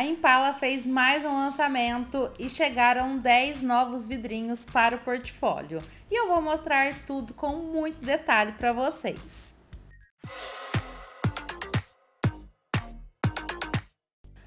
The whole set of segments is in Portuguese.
A Impala fez mais um lançamento e chegaram 10 novos vidrinhos para o portfólio. E eu vou mostrar tudo com muito detalhe para vocês.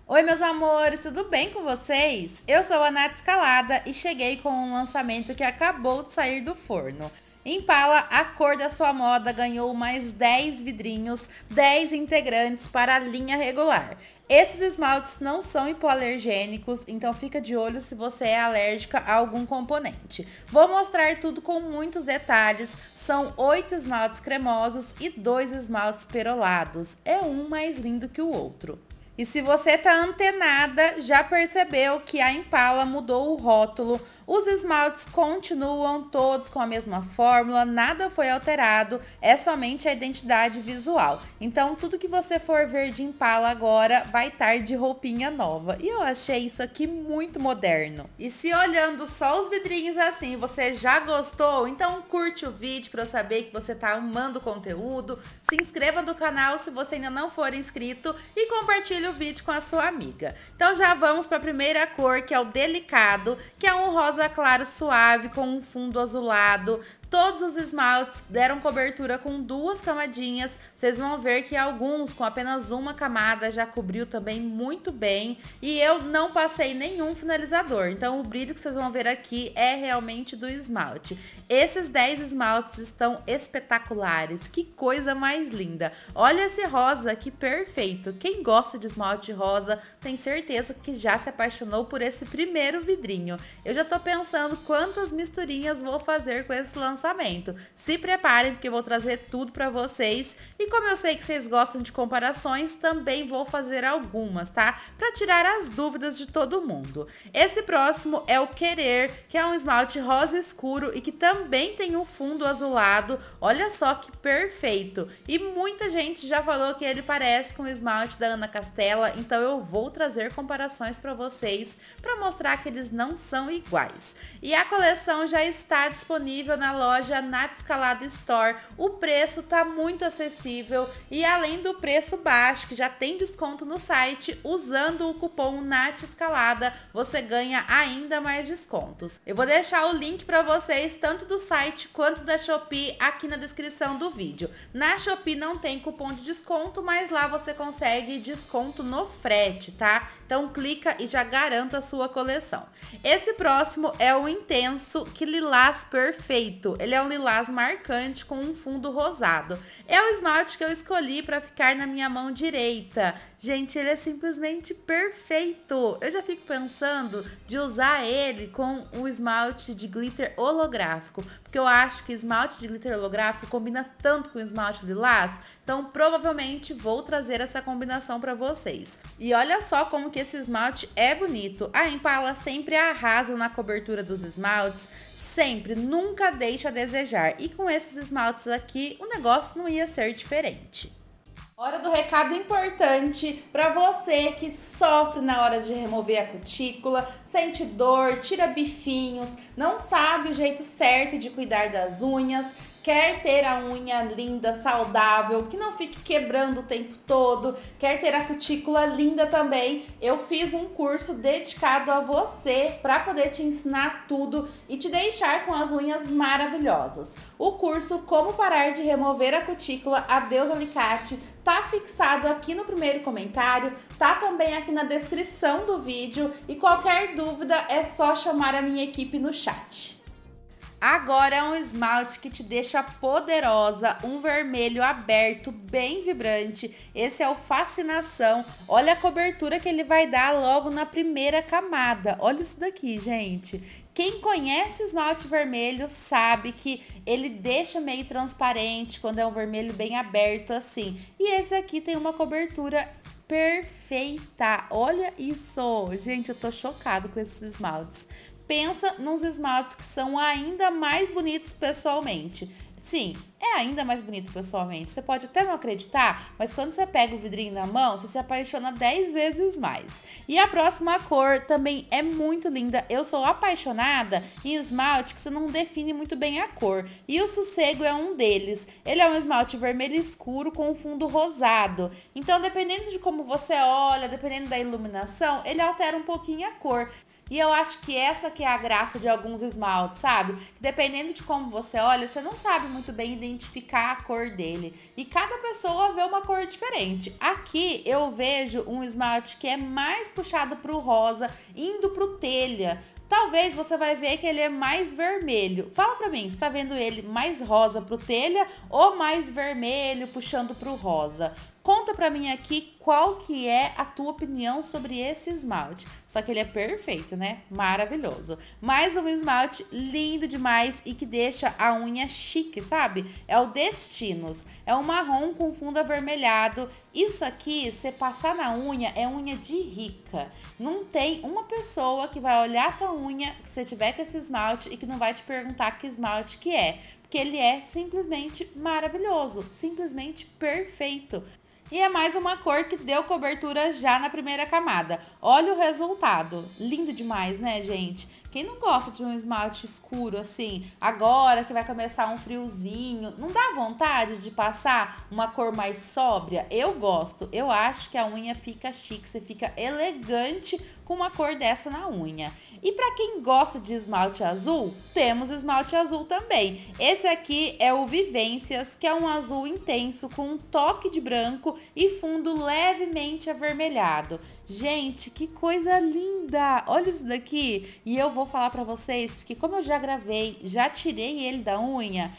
Oi, meus amores, tudo bem com vocês? Eu sou a Nath Escalada e cheguei com um lançamento que acabou de sair do forno. Impala, a cor da sua moda ganhou mais 10 vidrinhos, 10 integrantes para a linha regular. Esses esmaltes não são hipoalergênicos, então fica de olho se você é alérgica a algum componente. Vou mostrar tudo com muitos detalhes. São oito esmaltes cremosos e dois esmaltes perolados. É um mais lindo que o outro. E se você tá antenada, já percebeu que a Impala mudou o rótulo. Os esmaltes continuam todos com a mesma fórmula, nada foi alterado, é somente a identidade visual. Então, tudo que você for ver de Impala agora vai estar de roupinha nova. E eu achei isso aqui muito moderno. E se olhando só os vidrinhos assim, você já gostou? Então curte o vídeo para eu saber que você tá amando o conteúdo. Se inscreva no canal se você ainda não for inscrito e compartilhe compartilhe o vídeo com a sua amiga. Então já vamos para a primeira cor, que é o Delicado, que é um rosa claro suave com um fundo azulado, Todos os esmaltes deram cobertura com duas camadinhas. Vocês vão ver que alguns com apenas uma camada já cobriu também muito bem. E eu não passei nenhum finalizador. Então o brilho que vocês vão ver aqui é realmente do esmalte. Esses 10 esmaltes estão espetaculares. Que coisa mais linda. Olha esse rosa, que perfeito. Quem gosta de esmalte rosa tem certeza que já se apaixonou por esse primeiro vidrinho. Eu já tô pensando quantas misturinhas vou fazer com esse lançamento lançamento. Se preparem porque eu vou trazer tudo para vocês e como eu sei que vocês gostam de comparações, também vou fazer algumas, tá? Para tirar as dúvidas de todo mundo. Esse próximo é o Querer, que é um esmalte rosa escuro e que também tem um fundo azulado. Olha só que perfeito. E muita gente já falou que ele parece com o esmalte da Ana Castela, então eu vou trazer comparações para vocês para mostrar que eles não são iguais. E a coleção já está disponível na loja loja na Descalada Store. O preço tá muito acessível e além do preço baixo, que já tem desconto no site, usando o cupom NAT Escalada, você ganha ainda mais descontos. Eu vou deixar o link para vocês tanto do site quanto da Shopee aqui na descrição do vídeo. Na Shopee não tem cupom de desconto, mas lá você consegue desconto no frete, tá? Então clica e já garanta a sua coleção. Esse próximo é o intenso que lilás perfeito. Ele é um lilás marcante com um fundo rosado. É o esmalte que eu escolhi para ficar na minha mão direita. Gente, ele é simplesmente perfeito. Eu já fico pensando de usar ele com um esmalte de glitter holográfico, porque eu acho que esmalte de glitter holográfico combina tanto com esmalte lilás, então provavelmente vou trazer essa combinação para vocês. E olha só como que esse esmalte é bonito. A Impala sempre arrasa na cobertura dos esmaltes, sempre, nunca deixa a desejar. E com esses esmaltes aqui, o negócio não ia ser diferente. Hora do recado importante para você que sofre na hora de remover a cutícula, sente dor, tira bifinhos, não sabe o jeito certo de cuidar das unhas, quer ter a unha linda, saudável, que não fique quebrando o tempo todo, quer ter a cutícula linda também, eu fiz um curso dedicado a você para poder te ensinar tudo e te deixar com as unhas maravilhosas. O curso Como Parar de Remover a Cutícula, Adeus Alicate, tá fixado aqui no primeiro comentário, tá também aqui na descrição do vídeo e qualquer dúvida é só chamar a minha equipe no chat. Agora é um esmalte que te deixa poderosa, um vermelho aberto, bem vibrante. Esse é o Fascinação. Olha a cobertura que ele vai dar logo na primeira camada. Olha isso daqui, gente. Quem conhece esmalte vermelho sabe que ele deixa meio transparente quando é um vermelho bem aberto assim. E esse aqui tem uma cobertura perfeita. Olha isso! Gente, eu tô chocado com esses esmaltes pensa nos esmaltes que são ainda mais bonitos pessoalmente. Sim, é ainda mais bonito pessoalmente. Você pode até não acreditar, mas quando você pega o vidrinho na mão, você se apaixona 10 vezes mais. E a próxima cor também é muito linda. Eu sou apaixonada em esmalte que você não define muito bem a cor. E o sossego é um deles. Ele é um esmalte vermelho escuro com um fundo rosado. Então, dependendo de como você olha, dependendo da iluminação, ele altera um pouquinho a cor. E eu acho que essa que é a graça de alguns esmaltes, sabe? Dependendo de como você olha, você não sabe muito bem identificar identificar a cor dele. E cada pessoa vê uma cor diferente. Aqui eu vejo um esmalte que é mais puxado para o rosa, indo para o telha. Talvez você vai ver que ele é mais vermelho. Fala para mim, está vendo ele mais rosa para o telha ou mais vermelho puxando para o rosa? Conta pra mim aqui qual que é a tua opinião sobre esse esmalte. Só que ele é perfeito, né? Maravilhoso. Mais um esmalte lindo demais e que deixa a unha chique, sabe? É o Destinos. É um marrom com fundo avermelhado. Isso aqui, você passar na unha, é unha de rica. Não tem uma pessoa que vai olhar tua unha que você tiver com esse esmalte e que não vai te perguntar que esmalte que é. Porque ele é simplesmente maravilhoso, simplesmente perfeito. E é mais uma cor que deu cobertura já na primeira camada. Olha o resultado. Lindo demais, né, gente? Quem não gosta de um esmalte escuro assim, agora que vai começar um friozinho, não dá vontade de passar uma cor mais sóbria? Eu gosto. Eu acho que a unha fica chique, você fica elegante com uma cor dessa na unha. E para quem gosta de esmalte azul, temos esmalte azul também. Esse aqui é o Vivências, que é um azul intenso com um toque de branco e fundo levemente avermelhado. Gente, que coisa linda! Olha isso daqui. E eu vou vou falar para vocês, porque como eu já gravei, já tirei ele da unha,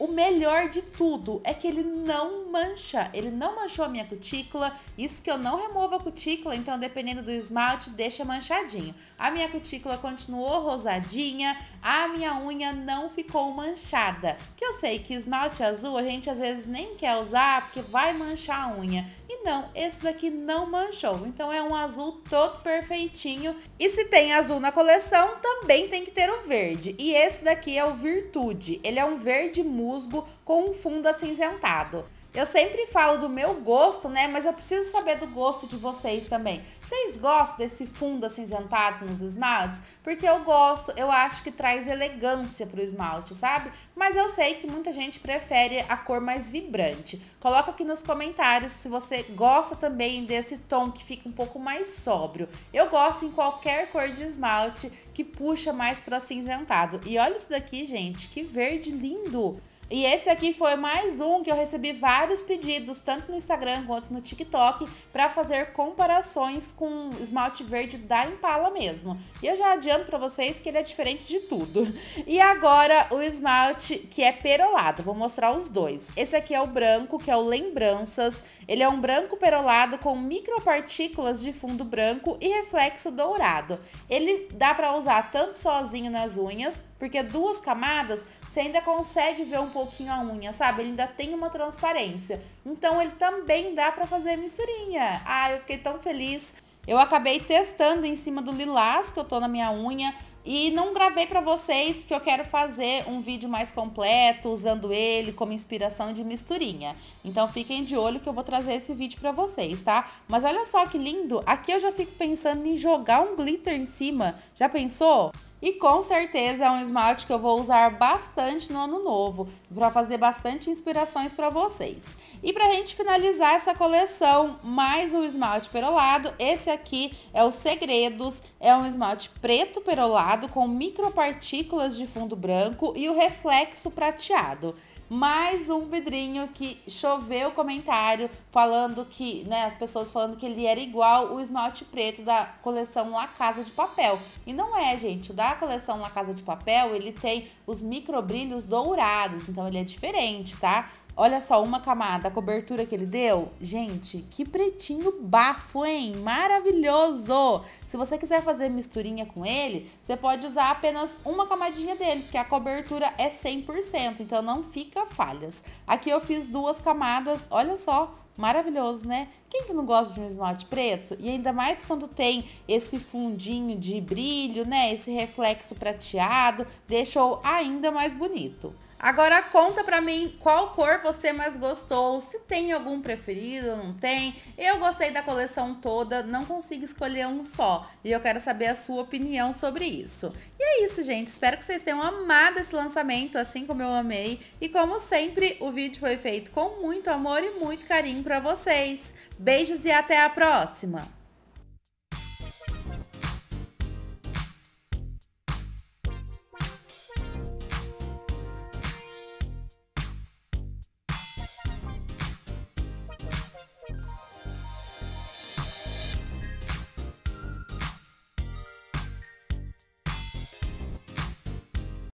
o melhor de tudo é que ele não mancha, ele não manchou a minha cutícula, isso que eu não removo a cutícula, então dependendo do esmalte, deixa manchadinho. A minha cutícula continuou rosadinha, a minha unha não ficou manchada, que eu sei que esmalte azul a gente às vezes nem quer usar porque vai manchar a unha. E não, esse daqui não manchou, então é um azul todo perfeitinho. E se tem azul na coleção, também tem que ter o verde. E esse daqui é o Virtude, ele é um verde muito musgo com um fundo acinzentado. Eu sempre falo do meu gosto, né? Mas eu preciso saber do gosto de vocês também. Vocês gostam desse fundo acinzentado nos esmaltes? Porque eu gosto, eu acho que traz elegância pro esmalte, sabe? Mas eu sei que muita gente prefere a cor mais vibrante. Coloca aqui nos comentários se você gosta também desse tom que fica um pouco mais sóbrio. Eu gosto em qualquer cor de esmalte que puxa mais pro acinzentado. E olha isso daqui, gente, que verde lindo! E esse aqui foi mais um que eu recebi vários pedidos, tanto no Instagram quanto no TikTok, para fazer comparações com esmalte verde da Impala mesmo. E eu já adianto para vocês que ele é diferente de tudo. E agora o esmalte que é perolado, vou mostrar os dois. Esse aqui é o branco, que é o Lembranças. Ele é um branco perolado com micropartículas de fundo branco e reflexo dourado. Ele dá para usar tanto sozinho nas unhas porque duas camadas você ainda consegue ver um pouquinho a unha, sabe? Ele ainda tem uma transparência. Então ele também dá para fazer misturinha. Ah, eu fiquei tão feliz. Eu acabei testando em cima do lilás que eu tô na minha unha. E não gravei para vocês porque eu quero fazer um vídeo mais completo usando ele como inspiração de misturinha. Então fiquem de olho que eu vou trazer esse vídeo para vocês, tá? Mas olha só que lindo, aqui eu já fico pensando em jogar um glitter em cima. Já pensou? E com certeza é um esmalte que eu vou usar bastante no ano novo, para fazer bastante inspirações para vocês. E para a gente finalizar essa coleção, mais um esmalte perolado. Esse aqui é o Segredos, é um esmalte preto perolado com micropartículas de fundo branco e o reflexo prateado mais um vidrinho que choveu comentário falando que, né, as pessoas falando que ele era igual o esmalte preto da coleção La Casa de Papel. E não é, gente. O da coleção La Casa de Papel, ele tem os microbrilhos dourados, então ele é diferente, tá? Olha só, uma camada, a cobertura que ele deu. Gente, que pretinho bafo, hein? Maravilhoso! Se você quiser fazer misturinha com ele, você pode usar apenas uma camadinha dele, porque a cobertura é 100%, então não fica falhas. Aqui eu fiz duas camadas, olha só, maravilhoso, né? Quem que não gosta de um esmalte preto? E ainda mais quando tem esse fundinho de brilho, né? Esse reflexo prateado, deixou ainda mais bonito. Agora conta para mim qual cor você mais gostou, se tem algum preferido ou não tem. Eu gostei da coleção toda, não consigo escolher um só e eu quero saber a sua opinião sobre isso. E é isso, gente. Espero que vocês tenham amado esse lançamento, assim como eu amei. E como sempre, o vídeo foi feito com muito amor e muito carinho para vocês. Beijos e até a próxima.